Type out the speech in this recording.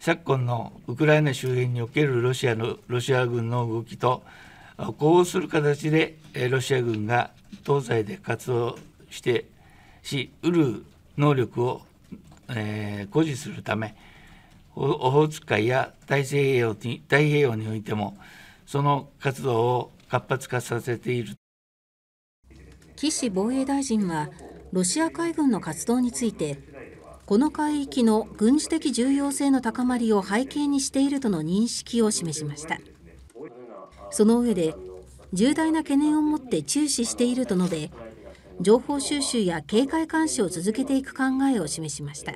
昨今のウクライナ周辺におけるロシアのロシア軍の動きと呼応する形でロシア軍が東西で活動してしうる能力を、えー、誇示するためオホーツク海や大西洋に太平洋においてもその活動を活発化させている岸防衛大臣はロシア海軍の活動についてこの海域の軍事的重要性の高まりを背景にしているとの認識を示しました。その上で重大な懸念を持って注視していると述べ情報収集や警戒監視を続けていく考えを示しました。